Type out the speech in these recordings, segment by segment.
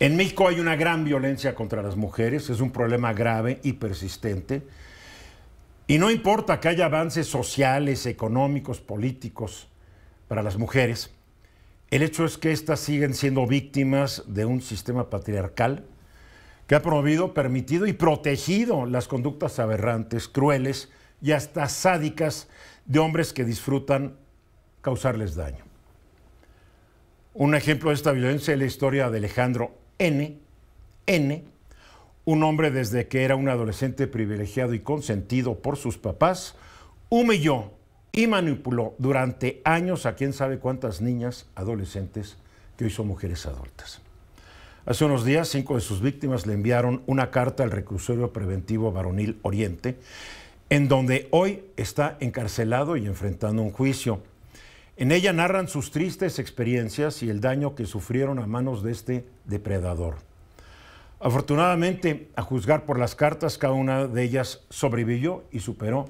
En México hay una gran violencia contra las mujeres, es un problema grave y persistente. Y no importa que haya avances sociales, económicos, políticos para las mujeres, el hecho es que éstas siguen siendo víctimas de un sistema patriarcal que ha promovido, permitido y protegido las conductas aberrantes, crueles y hasta sádicas de hombres que disfrutan causarles daño. Un ejemplo de esta violencia es la historia de Alejandro N, N, un hombre desde que era un adolescente privilegiado y consentido por sus papás, humilló y manipuló durante años a quién sabe cuántas niñas adolescentes que hoy son mujeres adultas. Hace unos días, cinco de sus víctimas le enviaron una carta al reclusorio preventivo varonil Oriente, en donde hoy está encarcelado y enfrentando un juicio. En ella narran sus tristes experiencias y el daño que sufrieron a manos de este depredador. Afortunadamente, a juzgar por las cartas, cada una de ellas sobrevivió y superó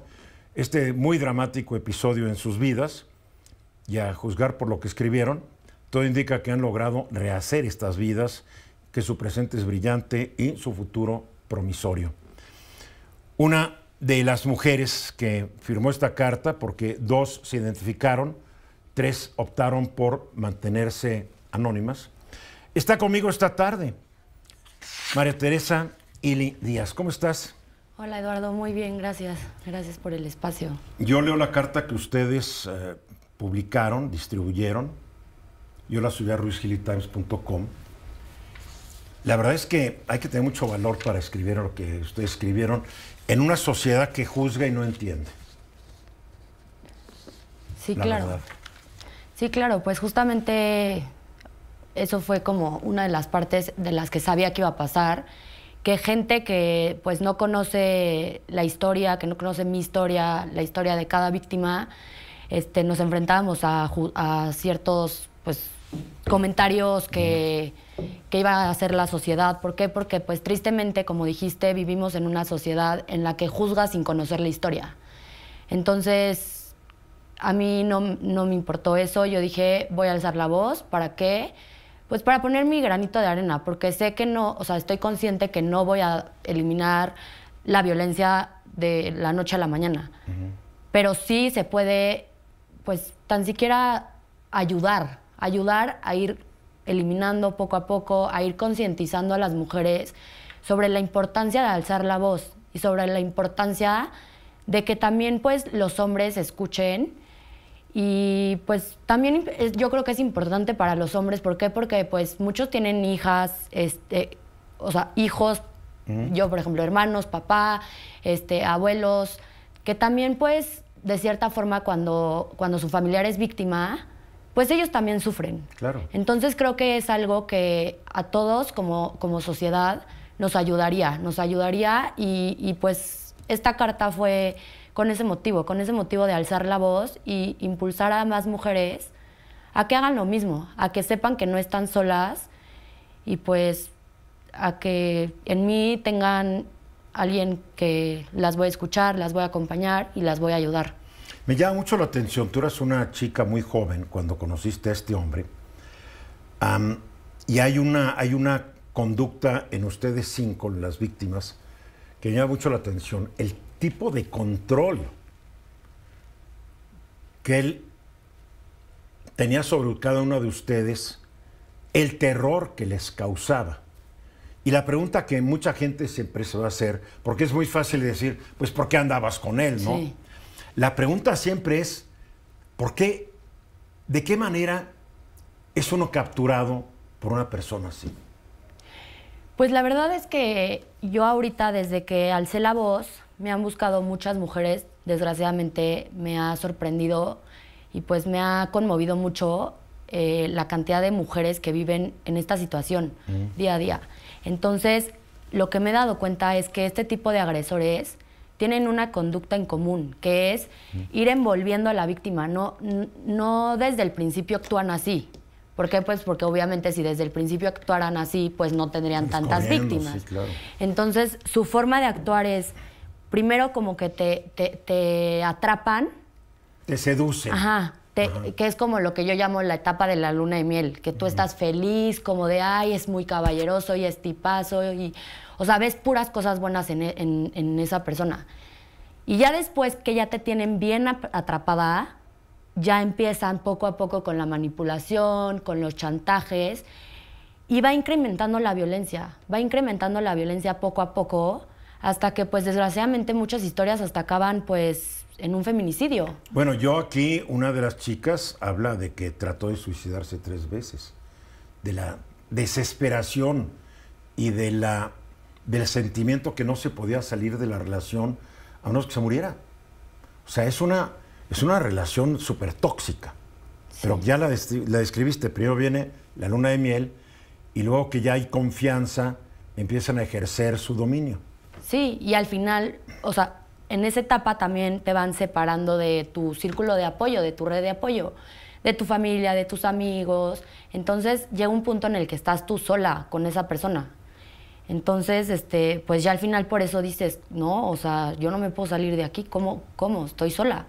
este muy dramático episodio en sus vidas. Y a juzgar por lo que escribieron, todo indica que han logrado rehacer estas vidas, que su presente es brillante y su futuro promisorio. Una de las mujeres que firmó esta carta, porque dos se identificaron, tres optaron por mantenerse anónimas. Está conmigo esta tarde María Teresa Ili Díaz. ¿Cómo estás? Hola Eduardo, muy bien, gracias. Gracias por el espacio. Yo leo la carta que ustedes eh, publicaron, distribuyeron. Yo la subí a ruizgilitimes.com. La verdad es que hay que tener mucho valor para escribir lo que ustedes escribieron en una sociedad que juzga y no entiende. Sí, claro. Sí, claro, pues justamente eso fue como una de las partes de las que sabía que iba a pasar, que gente que pues no conoce la historia, que no conoce mi historia, la historia de cada víctima, este, nos enfrentábamos a, ciertos pues comentarios que, que, iba a hacer la sociedad. ¿Por qué? Porque pues tristemente, como dijiste, vivimos en una sociedad en la que juzga sin conocer la historia. Entonces, a mí no, me importó eso, yo dije, voy a alzar la voz, ¿para qué? Pues para poner mi granito de arena, porque sé que no, o sea, estoy consciente que no voy a eliminar la violencia de la noche a la mañana, pero sí se puede, pues tan siquiera ayudar, ayudar a ir eliminando poco a poco, a ir concientizando a las mujeres sobre la importancia de alzar la voz y sobre la importancia de que también pues los hombres escuchen y pues también yo creo que es importante para los hombres, ¿por qué? Porque pues muchos tienen hijas, este, o sea, hijos, yo por ejemplo, hermanos, papá, este, abuelos, que también pues de cierta forma cuando, cuando su familiar es víctima, pues ellos también sufren. Claro. Entonces creo que es algo que a todos como, como sociedad nos ayudaría, nos ayudaría y pues esta carta fue con ese motivo, con ese motivo de alzar la voz y impulsar a más mujeres a que hagan lo mismo, a que sepan que no están solas y pues a que en mí tengan alguien que las voy a escuchar, las voy a acompañar y las voy a ayudar. Me llama mucho la atención, tú eras una chica muy joven cuando conociste a este hombre y hay una, hay una conducta en ustedes cinco, las víctimas, que me llama mucho la atención, el tipo de control que él tenía sobre cada uno de ustedes, el terror que les causaba. Y la pregunta que mucha gente siempre se va a hacer, porque es muy fácil decir, pues ¿por qué andabas con él, no? La pregunta siempre es, ¿por qué? ¿De qué manera es uno capturado por una persona así? Pues la verdad es que yo ahorita desde que alcé la voz, me han buscado muchas mujeres, desgraciadamente me ha sorprendido y pues me ha conmovido mucho eh, la cantidad de mujeres que viven en esta situación mm. día a día. Entonces, lo que me he dado cuenta es que este tipo de agresores tienen una conducta en común, que es mm. ir envolviendo a la víctima. No, no desde el principio actúan así. ¿Por qué? Pues porque obviamente si desde el principio actuaran así, pues no tendrían pues tantas víctimas. Entonces, su forma de actuar es primero como que te, te, te atrapan. Te seducen. Ajá. que es como lo que yo llamo la etapa de la luna de miel, que tú estás feliz, como de, ay, es muy caballeroso y es tipazo, y, o sea, ves puras cosas buenas en, e, en, en esa persona. Y ya después que ya te tienen bien atrapada, ya empiezan poco a poco con la manipulación, con los chantajes, y va incrementando la violencia, va incrementando la violencia poco a poco hasta que pues desgraciadamente muchas historias hasta acaban pues en un feminicidio. Bueno, yo aquí, una de las chicas habla de que trató de suicidarse tres veces, de la desesperación y de la, del sentimiento que no se podía salir de la relación a menos que se muriera. O sea, es una, es una relación súper tóxica. Pero ya la, la describiste, primero viene la luna de miel y luego que ya hay confianza, empiezan a ejercer su dominio. Sí, y al final, o sea, en esa etapa también te van separando de tu círculo de apoyo, de tu red de apoyo, de tu familia, de tus amigos. Entonces llega un punto en el que estás tú sola con esa persona. Entonces, este, pues ya al final por eso dices, no, o sea, yo no me puedo salir de aquí, ¿cómo? ¿Cómo? Estoy sola.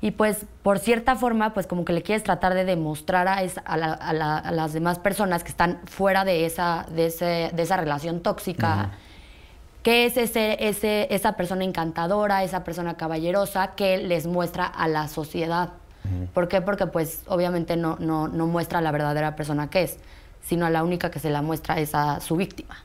Y pues por cierta forma, pues como que le quieres tratar de demostrar a, a, las demás personas que están fuera de esa, de esa relación tóxica. ¿Qué es ese, esa persona encantadora, esa persona caballerosa que les muestra a la sociedad? ¿Por qué? Porque pues obviamente no, no, no muestra a la verdadera persona que es, sino a la única que se la muestra es a su víctima.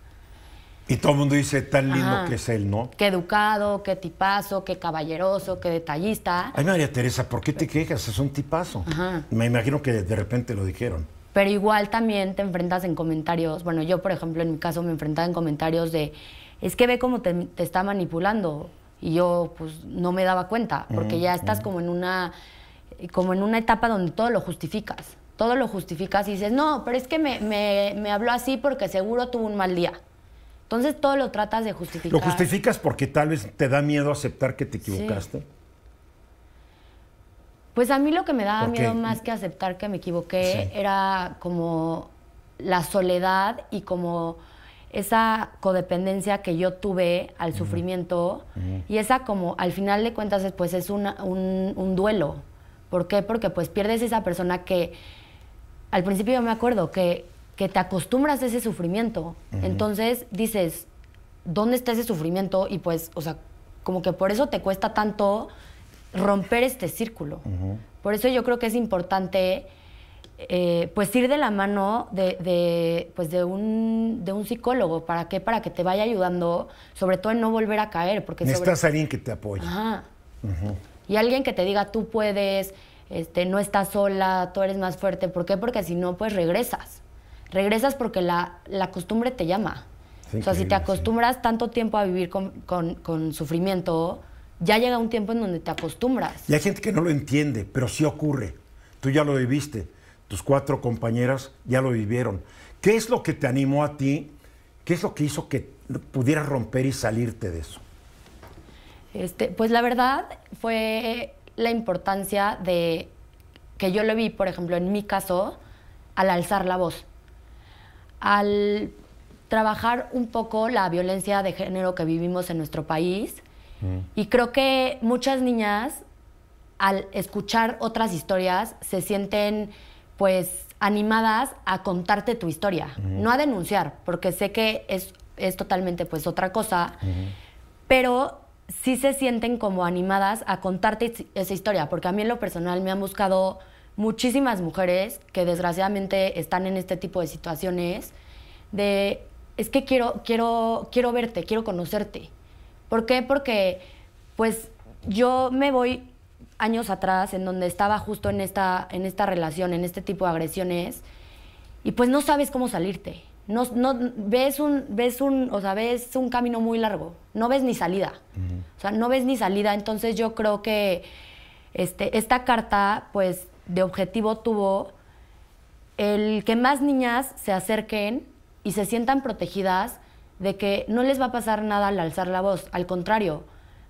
Y todo el mundo dice tan lindo que es él, ¿no? Qué educado, qué tipazo, qué caballeroso, qué detallista. Ay, María Teresa, ¿por qué te quejas? Es un tipazo. Me imagino que de repente lo dijeron. Pero igual también te enfrentas en comentarios. Bueno, yo, por ejemplo, en mi caso me enfrentaba en comentarios de es que ve cómo te, está manipulando. Y yo pues no me daba cuenta, porque ya estás como en una como en una etapa donde todo lo justificas. Todo lo justificas y dices, no, pero es que me, habló así porque seguro tuvo un mal día. Entonces todo lo tratas de justificar. ¿Lo justificas porque tal vez te da miedo aceptar que te equivocaste? Pues a mí lo que me daba miedo más que aceptar que me equivoqué era como la soledad y como esa codependencia que yo tuve al sufrimiento y esa como al final de cuentas pues es un, un, duelo. ¿Por qué? Porque pues pierdes esa persona que al principio yo me acuerdo que, que te acostumbras a ese sufrimiento. Entonces dices, ¿dónde está ese sufrimiento? Y pues, o sea, como que por eso te cuesta tanto romper este círculo. Por eso yo creo que es importante eh, pues ir de la mano pues de, un, psicólogo. ¿Para qué? Para que te vaya ayudando, sobre todo en no volver a caer. Porque Necesitas alguien que te apoye. Y alguien que te diga, tú puedes, este, no estás sola, tú eres más fuerte. ¿Por qué? Porque si no, pues regresas. Regresas porque la, costumbre te llama. o sea, si te acostumbras tanto tiempo a vivir con, con sufrimiento, ya llega un tiempo en donde te acostumbras. Y hay gente que no lo entiende, pero sí ocurre. Tú ya lo viviste tus cuatro compañeras ya lo vivieron. ¿Qué es lo que te animó a ti? ¿Qué es lo que hizo que pudieras romper y salirte de eso? Este, pues la verdad fue la importancia de que yo lo vi, por ejemplo, en mi caso, al alzar la voz, al trabajar un poco la violencia de género que vivimos en nuestro país. Mm. Y creo que muchas niñas, al escuchar otras historias, se sienten pues animadas a contarte tu historia, no a denunciar, porque sé que es, es totalmente pues otra cosa, pero sí se sienten como animadas a contarte esa historia, porque a mí en lo personal me han buscado muchísimas mujeres que desgraciadamente están en este tipo de situaciones de es que quiero quiero quiero verte, quiero conocerte. ¿Por qué? Porque pues yo me voy años atrás en donde estaba justo en esta, en esta relación, en este tipo de agresiones, y pues no sabes cómo salirte. No, no, ves, un, ves, un, o sea, un camino muy largo, no ves ni salida. O sea, no ves ni salida. Entonces yo creo que este, esta carta, pues, de objetivo tuvo el que más niñas se acerquen y se sientan protegidas de que no les va a pasar nada al alzar la voz. Al contrario,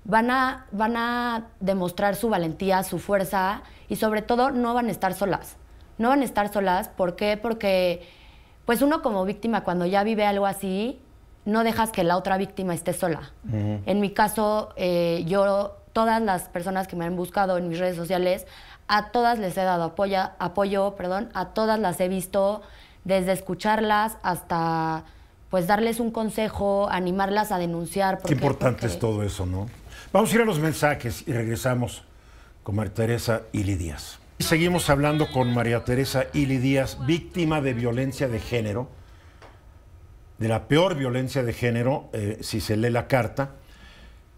van a, van a demostrar su valentía, su fuerza y sobre todo no van a estar solas. No van a estar solas, ¿por qué? Porque pues uno como víctima cuando ya vive algo así, no dejas que la otra víctima esté sola. En mi caso, eh, yo, todas las personas que me han buscado en mis redes sociales, a todas les he dado apoyo, apoyo perdón, a todas las he visto, desde escucharlas hasta pues darles un consejo, animarlas a denunciar. Qué importante es todo eso, ¿no? Vamos a ir a los mensajes y regresamos con María Teresa Ili Díaz. Seguimos hablando con María Teresa Ili Díaz, víctima de violencia de género, de la peor violencia de género, eh, si se lee la carta.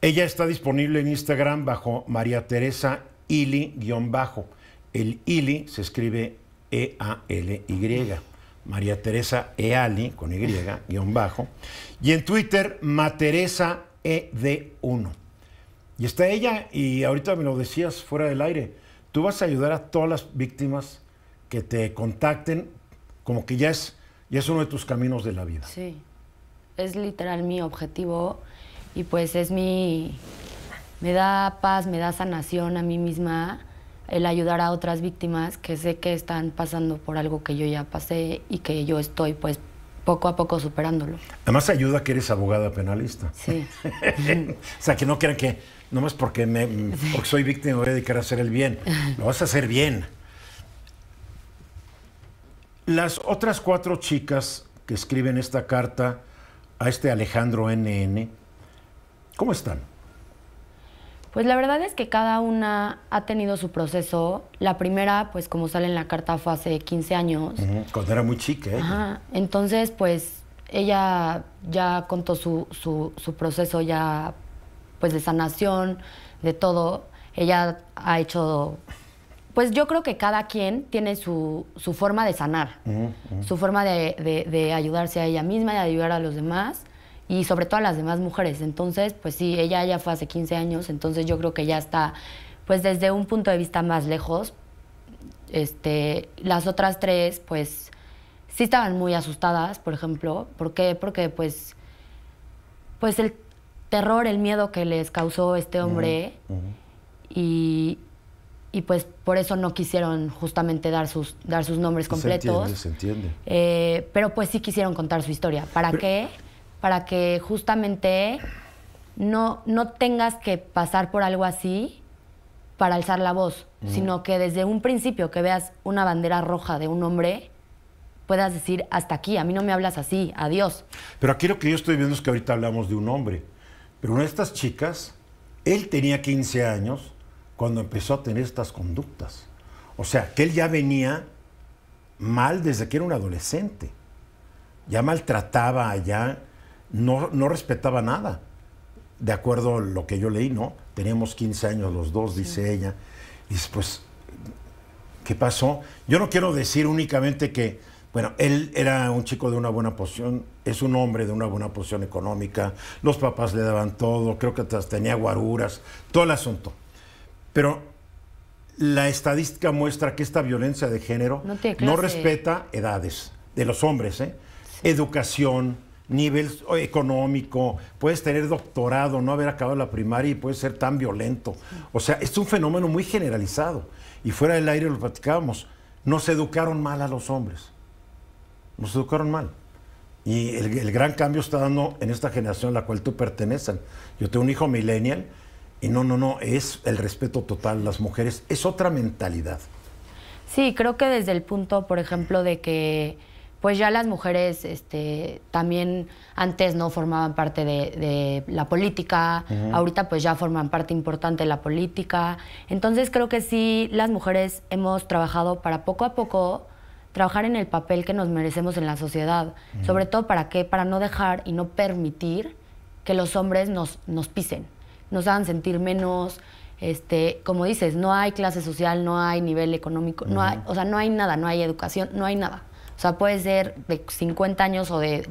Ella está disponible en Instagram bajo María Teresa Ili-bajo. El Ili se escribe E-A-L-Y. María Teresa Eali con Y, guión bajo. Y en Twitter, Materesa ED1. Y está ella, y ahorita me lo decías fuera del aire, tú vas a ayudar a todas las víctimas que te contacten, como que ya es, ya es uno de tus caminos de la vida. Sí, es literal mi objetivo y pues es mi... Me da paz, me da sanación a mí misma el ayudar a otras víctimas que sé que están pasando por algo que yo ya pasé y que yo estoy pues poco a poco superándolo. Además ayuda que eres abogada penalista. Sí. o sea, que no crean que nomás porque, me, porque soy víctima me voy a dedicar a hacer el bien. Lo vas a hacer bien. Las otras cuatro chicas que escriben esta carta a este Alejandro NN, ¿cómo están? Pues la verdad es que cada una ha tenido su proceso. La primera, pues como sale en la carta, fue hace 15 años. Cuando era muy chica. ¿eh? Entonces, pues ella ya contó su, su, proceso ya, pues de sanación, de todo. Ella ha hecho... Pues yo creo que cada quien tiene su, su forma de sanar, su forma de, de ayudarse a ella misma y ayudar a los demás y sobre todo a las demás mujeres. Entonces, pues sí, ella ya fue hace 15 años, entonces yo creo que ya está, pues desde un punto de vista más lejos. Este, las otras tres, pues sí estaban muy asustadas, por ejemplo. ¿Por qué? Porque pues, pues el terror, el miedo que les causó este hombre y, pues por eso no quisieron justamente dar sus, dar sus nombres completos. Se se entiende. Eh, pero pues sí quisieron contar su historia. ¿Para qué? para que justamente no, no tengas que pasar por algo así para alzar la voz, sino que desde un principio que veas una bandera roja de un hombre, puedas decir, hasta aquí, a mí no me hablas así, adiós. Pero aquí lo que yo estoy viendo es que ahorita hablamos de un hombre, pero una de estas chicas, él tenía 15 años cuando empezó a tener estas conductas. O sea, que él ya venía mal desde que era un adolescente. Ya maltrataba, allá no, respetaba nada, de acuerdo a lo que yo leí, ¿no? Teníamos 15 años los dos, dice ella. Dice, pues, ¿qué pasó? Yo no quiero decir únicamente que, bueno, él era un chico de una buena posición, es un hombre de una buena posición económica, los papás le daban todo, creo que tenía guaruras, todo el asunto. Pero la estadística muestra que esta violencia de género no, respeta edades de los hombres, ¿eh? educación, nivel económico, puedes tener doctorado, no haber acabado la primaria y puedes ser tan violento. O sea, es un fenómeno muy generalizado. Y fuera del aire lo platicábamos. Nos educaron mal a los hombres. Nos educaron mal. Y el, gran cambio está dando en esta generación a la cual tú perteneces. Yo tengo un hijo millennial y no, no, no, es el respeto total a las mujeres. Es otra mentalidad. Sí, creo que desde el punto, por ejemplo, de que pues ya las mujeres este, también antes no formaban parte de, la política, ahorita pues ya forman parte importante de la política. Entonces creo que sí, las mujeres hemos trabajado para poco a poco trabajar en el papel que nos merecemos en la sociedad, sobre todo para qué, para no dejar y no permitir que los hombres nos, pisen, nos hagan sentir menos, este, como dices, no hay clase social, no hay nivel económico, no hay, o sea, no hay nada, no hay educación, no hay nada. O sea, puede ser de 50 años o de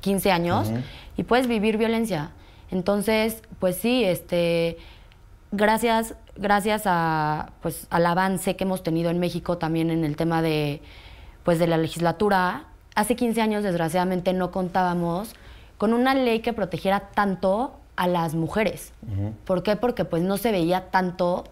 15 años y puedes vivir violencia. Entonces, pues sí, este, gracias, gracias a, pues, al avance que hemos tenido en México también en el tema de, pues, de la legislatura, hace 15 años desgraciadamente no contábamos con una ley que protegiera tanto a las mujeres. ¿Por qué? Porque pues no se veía tanto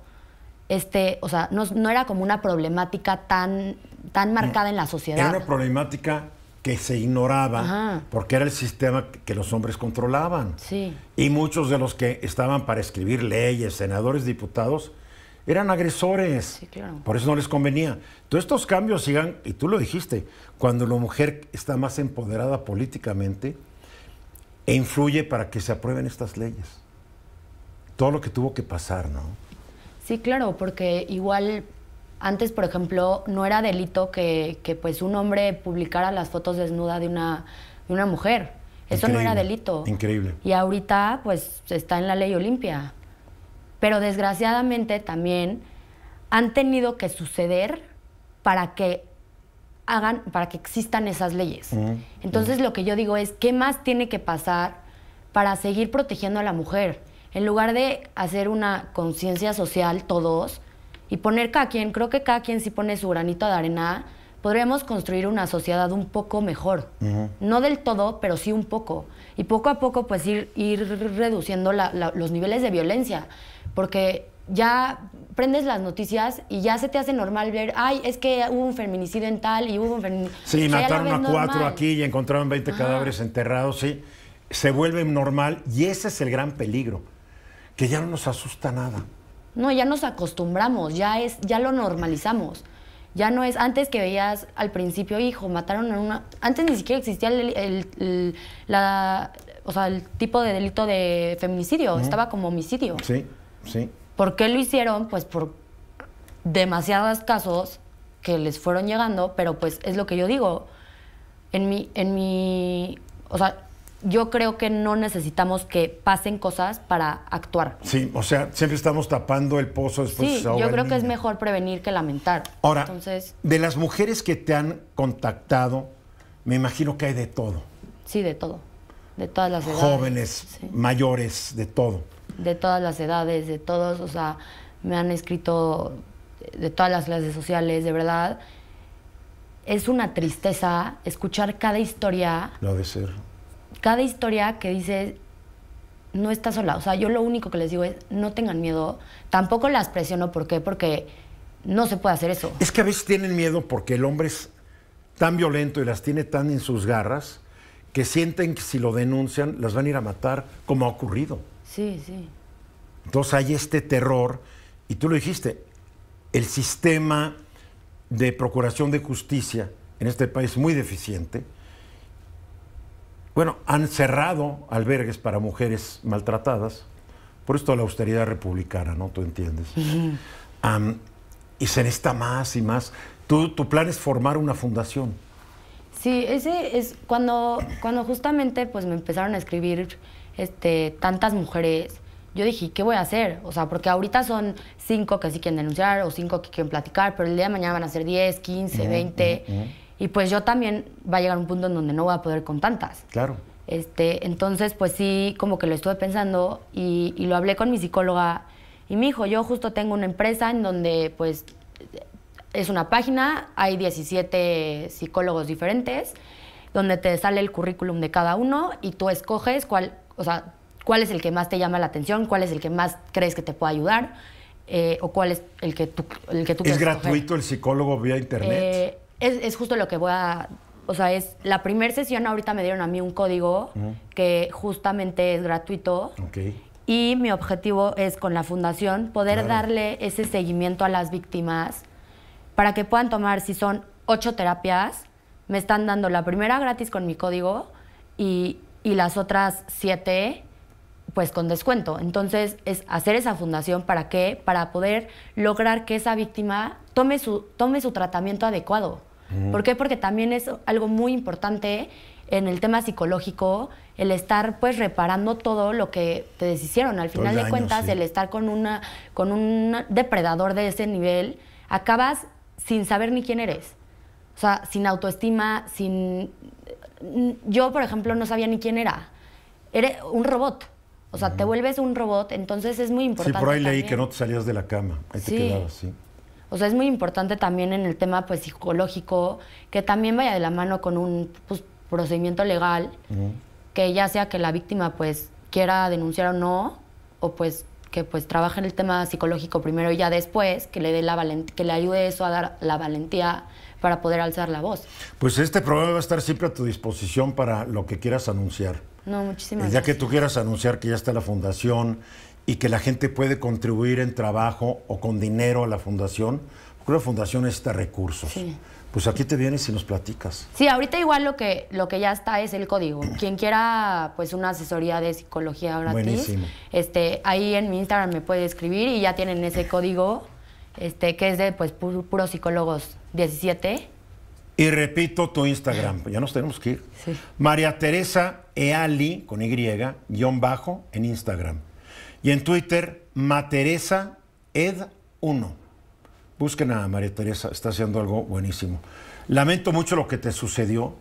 este, o sea, no, era como una problemática tan, tan marcada en la sociedad. Era una problemática que se ignoraba porque era el sistema que los hombres controlaban. Sí. Y muchos de los que estaban para escribir leyes, senadores, diputados, eran agresores. Sí, claro. Por eso no les convenía. Todos estos cambios sigan, y tú lo dijiste, cuando la mujer está más empoderada políticamente, e influye para que se aprueben estas leyes. Todo lo que tuvo que pasar, ¿no? Sí, claro, porque igual antes, por ejemplo, no era delito que, que pues un hombre publicara las fotos desnudas de una, mujer. Eso no era delito. Increíble. Y ahorita pues está en la ley Olimpia. Pero desgraciadamente también han tenido que suceder para que hagan, para que existan esas leyes. Entonces lo que yo digo es, ¿qué más tiene que pasar para seguir protegiendo a la mujer? en lugar de hacer una conciencia social todos y poner cada quien, creo que cada quien si pone su granito de arena, podríamos construir una sociedad un poco mejor. No del todo, pero sí un poco. Y poco a poco, pues ir, reduciendo los niveles de violencia. Porque ya prendes las noticias y ya se te hace normal ver, ay, es que hubo un feminicidio en tal y hubo un feminicidio. Sí, mataron a cuatro aquí y encontraron 20 cadáveres enterrados, sí. Se vuelve normal y ese es el gran peligro que ya no nos asusta nada. No, ya nos acostumbramos, ya es, ya lo normalizamos. Ya no es antes que veías al principio, hijo, mataron a una. Antes ni siquiera existía el, el, la, sea, el tipo de delito de feminicidio, estaba como homicidio. Sí, sí. ¿Por qué lo hicieron? Pues por demasiados casos que les fueron llegando, pero pues es lo que yo digo. En mi, en mi, o sea, yo creo que no necesitamos que pasen cosas para actuar. Sí, o sea, siempre estamos tapando el pozo después sí, Yo creo que es mejor prevenir que lamentar. Ahora, Entonces, de las mujeres que te han contactado, me imagino que hay de todo. Sí, de todo. De todas las edades. Jóvenes, mayores, de todo. De todas las edades, de todos, o sea, me han escrito de todas las clases sociales, de verdad. Es una tristeza escuchar cada historia. Lo de ser cada historia que dice no está sola. O sea, yo lo único que les digo es, no tengan miedo. Tampoco las presiono. ¿Por qué? Porque no se puede hacer eso. Es que a veces tienen miedo porque el hombre es tan violento y las tiene tan en sus garras que sienten que si lo denuncian las van a ir a matar, como ha ocurrido. Sí, sí. Entonces hay este terror, y tú lo dijiste, el sistema de procuración de justicia en este país es muy deficiente, bueno, han cerrado albergues para mujeres maltratadas, por esto la austeridad republicana, ¿no? Tú entiendes. y se necesita más y más. tu plan es formar una fundación. Sí, ese es cuando, cuando justamente pues me empezaron a escribir este, tantas mujeres, yo dije, ¿qué voy a hacer? O sea, porque ahorita son cinco que sí quieren denunciar o cinco que quieren platicar, pero el día de mañana van a ser 10, 15, 20. Y pues yo también va a llegar un punto en donde no voy a poder con tantas. Claro. Este, entonces, pues sí, como que lo estuve pensando y, lo hablé con mi psicóloga y me dijo, yo justo tengo una empresa en donde pues es una página, hay 17 psicólogos diferentes, donde te sale el currículum de cada uno y tú escoges cuál, o sea, cuál es el que más te llama la atención, cuál es el que más crees que te pueda ayudar eh, o cuál es el que tú, el que tú ¿Es gratuito el psicólogo vía internet? Eh, es, es justo lo que voy a o sea, es la primera sesión, ahorita me dieron a mí un código que justamente es gratuito. Okay. Y mi objetivo es con la fundación poder darle ese seguimiento a las víctimas para que puedan tomar, si son ocho terapias, me están dando la primera gratis con mi código y, y las otras siete pues con descuento. Entonces es hacer esa fundación para qué? Para poder lograr que esa víctima tome su, tome su tratamiento adecuado. Mm. ¿Por qué? Porque también es algo muy importante en el tema psicológico, el estar pues reparando todo lo que te deshicieron. Al final de cuentas, el estar con, una, con un depredador de ese nivel, acabas sin saber ni quién eres. O sea, sin autoestima, sin... Yo, por ejemplo, no sabía ni quién era. Eres un robot. O sea, te mm. vuelves un robot, entonces es muy importante. Sí, por ahí leí que no te salías de la cama. te quedabas, sí. O sea, es muy importante también en el tema pues, psicológico que también vaya de la mano con un pues, procedimiento legal, que ya sea que la víctima pues quiera denunciar o no, o pues que pues trabaje en el tema psicológico primero y ya después que le dé la que le ayude eso a dar la valentía para poder alzar la voz. Pues este programa va a estar siempre a tu disposición para lo que quieras anunciar. No, muchísimas gracias. Ya que tú quieras anunciar que ya está la fundación, y que la gente puede contribuir en trabajo o con dinero a la fundación, porque la fundación está recursos. Pues aquí te vienes y nos platicas. Sí, ahorita igual lo que, lo que ya está es el código. Quien quiera pues una asesoría de psicología ahora gratis, este, ahí en mi Instagram me puede escribir y ya tienen ese código, este, que es de pues puros psicólogos 17. Y repito tu Instagram, pues ya nos tenemos que ir. María Teresa Eali, con Y, bajo, en Instagram. Y en Twitter, Materesa Ed 1. Busquen a María Teresa, está haciendo algo buenísimo. Lamento mucho lo que te sucedió,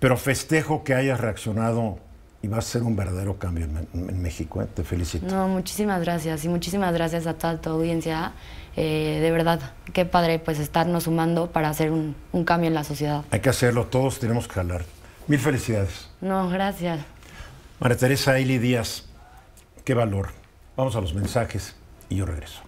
pero festejo que hayas reaccionado y va a ser un verdadero cambio en, México. ¿eh? Te felicito. No, muchísimas gracias y muchísimas gracias a toda tu audiencia. Eh, de verdad, qué padre pues estarnos sumando para hacer un, cambio en la sociedad. Hay que hacerlo, todos tenemos que hablar. Mil felicidades. No, gracias. María Teresa Ailey Díaz qué valor. Vamos a los mensajes y yo regreso.